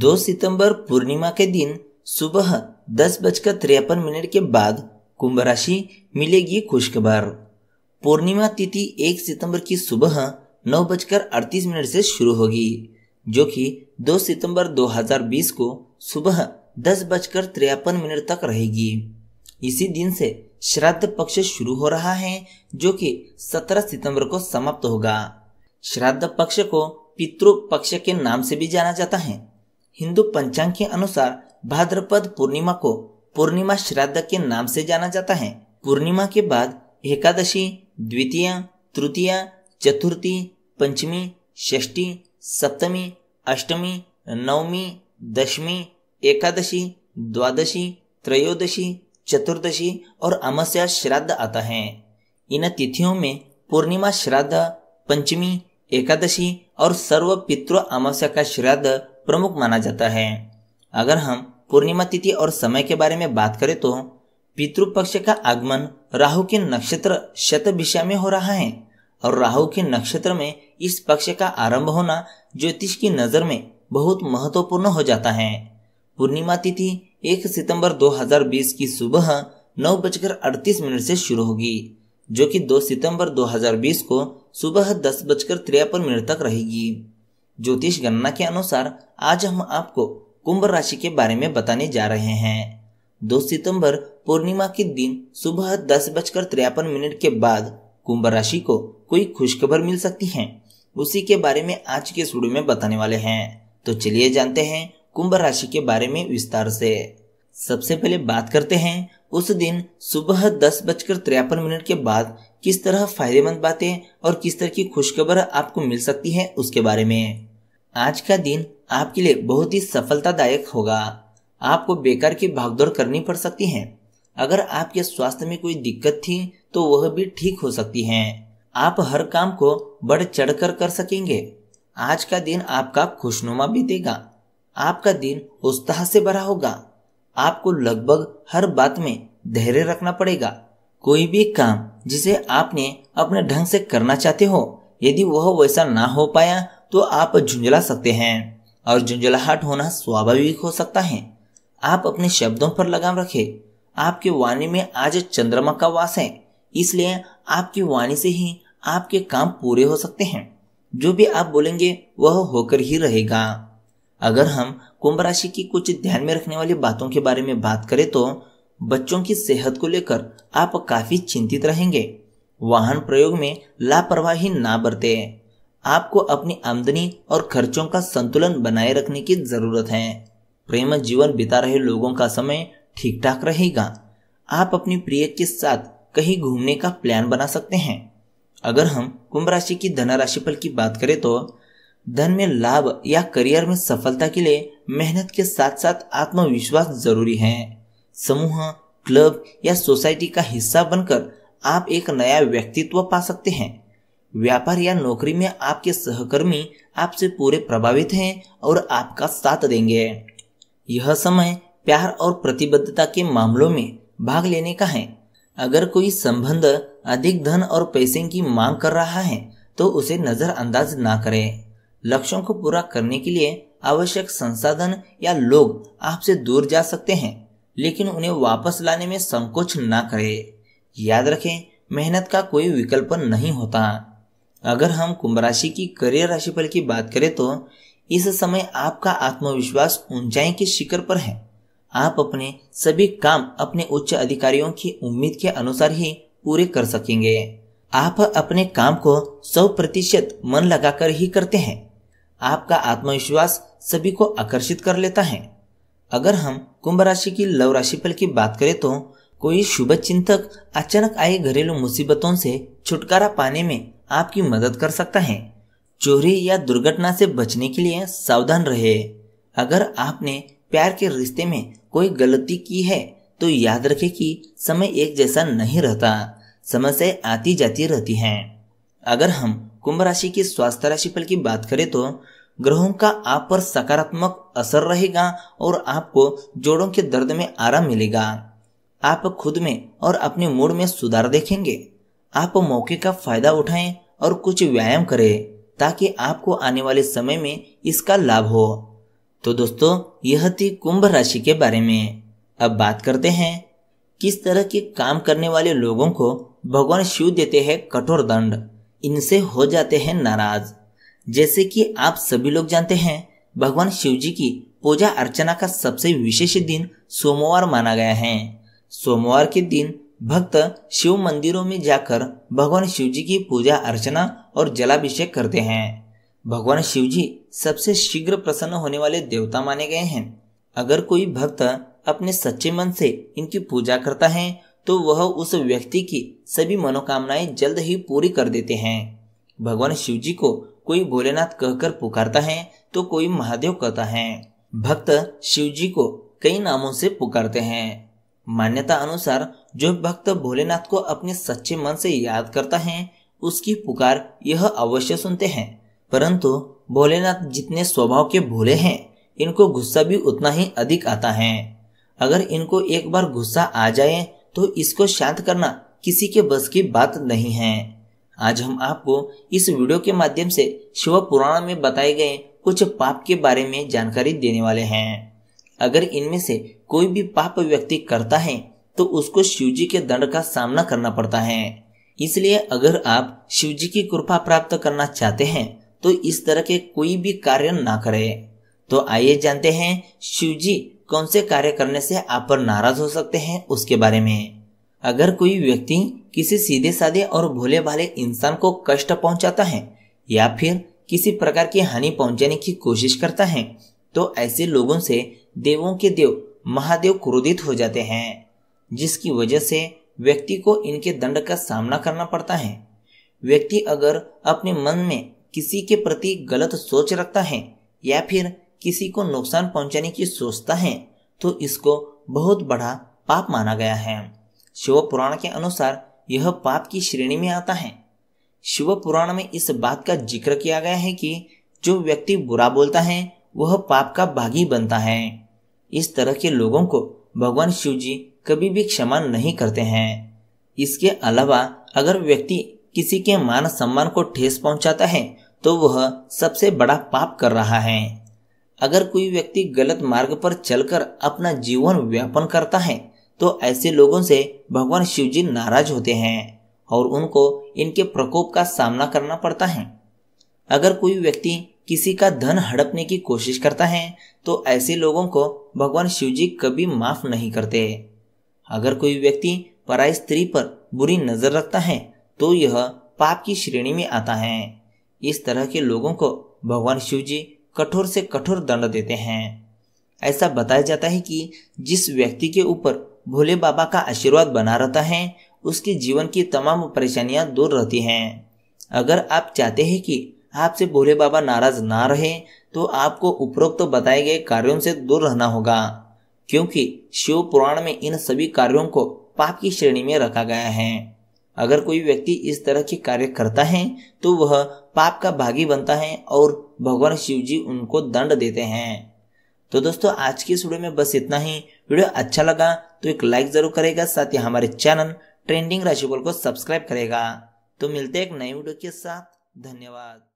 दो सितंबर पूर्णिमा के दिन सुबह दस बजकर तिरपन मिनट के बाद कुंभ राशि मिलेगी खुशखबर पूर्णिमा तिथि एक सितंबर की सुबह नौ बजकर अड़तीस मिनट से शुरू होगी जो कि दो सितंबर 2020 को सुबह दस बजकर तिरपन मिनट तक रहेगी इसी दिन से श्राद्ध पक्ष शुरू हो रहा है जो कि 17 सितंबर को समाप्त होगा श्राद्ध पक्ष को पितृ पक्ष के नाम से भी जाना जाता है हिंदू पंचांग के अनुसार भाद्रपद पूर्णिमा को पूर्णिमा श्राद्ध के नाम से जाना जाता है पूर्णिमा के बाद एकादशी द्वितीय तृतीय चतुर्थी पंचमी षष्ठी सप्तमी अष्टमी नवमी दशमी एकादशी द्वादशी त्रयोदशी चतुर्दशी और अमावस्या श्राद्ध आता है इन तिथियों में पूर्णिमा श्राद्ध पंचमी एकादशी और सर्व पितृ अमावस्या का श्राद्ध प्रमुख माना जाता है अगर हम पूर्णिमा तिथि और समय के बारे में बात करें तो पितृपक्ष का आगमन राहु के नक्षत्र शत दिशा में हो रहा है और राहु के नक्षत्र में इस पक्ष का आरंभ होना ज्योतिष की नज़र में बहुत महत्वपूर्ण हो जाता है पूर्णिमा तिथि 1 सितंबर 2020 की सुबह नौ बजकर अड़तीस मिनट से शुरू होगी जो कि 2 सितंबर 2020 को सुबह दस बजकर तिरपन मिनट तक रहेगी ज्योतिष गणना के अनुसार आज हम आपको कुंभ राशि के बारे में बताने जा रहे हैं दो सितंबर पूर्णिमा के दिन सुबह दस बजकर तिरपन मिनट के बाद कुंभ राशि को कोई खुशखबर मिल सकती है उसी के बारे में आज के स्टूडियो में बताने वाले हैं तो चलिए जानते हैं कुंभ राशि के बारे में विस्तार से सबसे पहले बात करते हैं उस दिन सुबह दस बजकर तिरपन मिनट के बाद किस तरह फायदेमंद बातें और किस तरह की खुशखबर आपको मिल सकती है उसके बारे में आज का दिन आपके लिए बहुत ही सफलतादायक होगा आपको बेकार की भागदौड़ करनी पड़ सकती है अगर आपके स्वास्थ्य में कोई दिक्कत थी तो वह भी ठीक हो सकती है आप हर काम को बढ़ चढ़कर कर सकेंगे आज का दिन आपका खुशनुमा बीतेगा आपका दिन उत्साह से भरा होगा आपको लगभग हर बात में धैर्य रखना पड़ेगा कोई भी काम जिसे आपने अपने ढंग से करना चाहते हो यदि वह वैसा ना हो पाया तो आप झुंझला सकते हैं और झुंझलाहट होना स्वाभाविक हो सकता है आप अपने शब्दों पर लगाम रखें आपके वाणी में आज चंद्रमा का वास है इसलिए आपकी वाणी से ही आपके काम पूरे हो सकते हैं जो भी आप बोलेंगे वह होकर ही रहेगा अगर हम कुंभ राशि की कुछ ध्यान में रखने वाली बातों के बारे में बात करें तो बच्चों की सेहत को लेकर आप काफी चिंतित रहेंगे वाहन प्रयोग में लापरवाही ना बरतें आपको अपनी आमदनी और खर्चों का संतुलन बनाए रखने की जरूरत है प्रेम जीवन बिता रहे लोगों का समय ठीक ठाक रहेगा आप अपनी प्रिय के साथ कहीं घूमने का प्लान बना सकते हैं अगर हम कुंभ राशि की धनराशि फल की बात करें तो धन में लाभ या करियर में सफलता के लिए मेहनत के साथ साथ आत्मविश्वास जरूरी है समूह क्लब या सोसाइटी का हिस्सा बनकर आप एक नया व्यक्तित्व पा सकते हैं व्यापार या नौकरी में आपके सहकर्मी आपसे पूरे प्रभावित हैं और आपका साथ देंगे यह समय प्यार और प्रतिबद्धता के मामलों में भाग लेने का है अगर कोई संबंध अधिक धन और पैसे की मांग कर रहा है तो उसे नज़रअंदाज ना करें लक्ष्यों को पूरा करने के लिए आवश्यक संसाधन या लोग आपसे दूर जा सकते हैं लेकिन उन्हें वापस लाने में संकोच ना करें याद रखें मेहनत का कोई विकल्प नहीं होता अगर हम कुंभ राशि की करियर राशिफल की बात करें तो इस समय आपका आत्मविश्वास ऊंचाई के शिखर पर है आप अपने सभी काम अपने उच्च अधिकारियों की उम्मीद के अनुसार ही पूरे कर सकेंगे आप अपने काम को सौ प्रतिशत मन लगाकर ही करते हैं आपका आत्मविश्वास सभी को आकर्षित कर लेता है अगर हम कुंभ राशि की लव राशि फल की बात करें तो कोई शुभ चिंतक अचानक आई घरेलू मुसीबतों से छुटकारा पाने में आपकी मदद कर सकता है चोरी या दुर्घटना से बचने के लिए सावधान रहे अगर आपने प्यार के रिश्ते में कोई गलती की है तो याद रखें कि समय एक जैसा नहीं रहता समस्याएं आती जाती रहती हैं अगर हम कुंभ राशि की स्वास्थ्य राशि फल की बात करें तो ग्रहों का आप पर सकारात्मक असर रहेगा और आपको जोड़ों के दर्द में आराम मिलेगा आप खुद में और अपने मूड में सुधार देखेंगे आप मौके का फायदा उठाएं और कुछ व्यायाम करें ताकि आपको आने वाले समय में इसका लाभ हो तो दोस्तों यह थी कुंभ राशि के बारे में अब बात करते हैं किस तरह के काम करने वाले लोगों को भगवान शिव देते हैं कठोर दंड इनसे हो जाते हैं नाराज जैसे कि आप सभी लोग जानते हैं भगवान शिव जी की पूजा अर्चना का सबसे विशेष दिन सोमवार माना गया है सोमवार के दिन भक्त शिव मंदिरों में जाकर भगवान शिव जी की पूजा अर्चना और जलाभिषेक करते हैं भगवान शिव जी सबसे शीघ्र प्रसन्न होने वाले देवता माने गए हैं अगर कोई भक्त अपने सच्चे मन से इनकी पूजा करता है तो वह उस व्यक्ति की सभी मनोकामनाएं जल्द ही पूरी कर देते हैं भगवान शिव जी को कोई भोलेनाथ कहकर पुकारता है तो कोई महादेव कहता है भक्त शिव जी को कई नामों से पुकारते हैं मान्यता अनुसार जो भक्त भोलेनाथ को अपने सच्चे मन से याद करता है उसकी पुकार यह अवश्य सुनते हैं परंतु भोलेनाथ जितने स्वभाव के भोले हैं इनको गुस्सा भी उतना ही अधिक आता है अगर इनको एक बार गुस्सा आ जाए तो इसको शांत करना किसी के बस की बात नहीं है आज हम आपको इस वीडियो के माध्यम से शिव पुराण में बताए गए कुछ पाप के बारे में जानकारी देने वाले हैं अगर इनमें से कोई भी पाप व्यक्ति करता है तो उसको शिव जी के दंड का सामना करना पड़ता है इसलिए अगर आप शिवजी की कृपा प्राप्त करना चाहते हैं तो इस तरह के कोई भी कार्य ना करें तो आइए जानते हैं जी कौन से कार्य करने से आप पर नाराज हो सकते हैं उसके बारे में अगर कोई व्यक्ति किसी सीधे साधे और भोले भाले इंसान को कष्ट पहुंचाता है या फिर किसी प्रकार की हानि पहुंचाने की कोशिश करता है तो ऐसे लोगों से देवों के देव महादेव क्रोधित हो जाते हैं जिसकी वजह से व्यक्ति को इनके दंड का सामना करना पड़ता है व्यक्ति अगर अपने मन में किसी के प्रति गलत सोच रखता है या फिर किसी को नुकसान पहुंचाने की सोचता है तो इसको बहुत बड़ा पाप माना गया है शिव पुराण के अनुसार यह पाप की श्रेणी में आता है शिव पुराण में इस बात का जिक्र किया गया है कि जो व्यक्ति बुरा बोलता है वह पाप का भागी बनता है इस तरह के लोगों को भगवान शिव जी कभी भी क्षमा नहीं करते हैं इसके अलावा अगर व्यक्ति किसी के मान सम्मान को ठेस पहुंचाता है तो वह सबसे बड़ा पाप कर रहा है अगर कोई व्यक्ति गलत मार्ग पर चलकर अपना जीवन व्यापन करता है तो ऐसे लोगों से भगवान शिव जी नाराज होते हैं और उनको इनके प्रकोप का सामना करना पड़ता है अगर कोई व्यक्ति किसी का धन हड़पने की कोशिश करता है तो ऐसे लोगों को भगवान शिव जी कभी माफ नहीं करते अगर कोई व्यक्ति पराय स्त्री पर बुरी नजर रखता है तो यह पाप की श्रेणी में आता है इस तरह के लोगों को भगवान शिव जी कठोर से कठोर दंड देते हैं ऐसा बताया जाता है कि जिस व्यक्ति के ऊपर भोले बाबा का आशीर्वाद बना रहता है उसके जीवन की तमाम परेशानियां दूर रहती हैं अगर आप चाहते हैं कि आपसे भोले बाबा नाराज ना रहे तो आपको उपरोक्त तो बताए गए कार्यों से दूर रहना होगा क्योंकि शिव पुराण में इन सभी कार्यों को पाप की श्रेणी में रखा गया है अगर कोई व्यक्ति इस तरह के कार्य करता है तो वह पाप का भागी बनता है और भगवान शिव जी उनको दंड देते हैं तो दोस्तों आज के इस वीडियो में बस इतना ही वीडियो अच्छा लगा तो एक लाइक जरूर करेगा साथ ही हमारे चैनल ट्रेंडिंग राशिफल को सब्सक्राइब करेगा तो मिलते हैं एक नई वीडियो के साथ धन्यवाद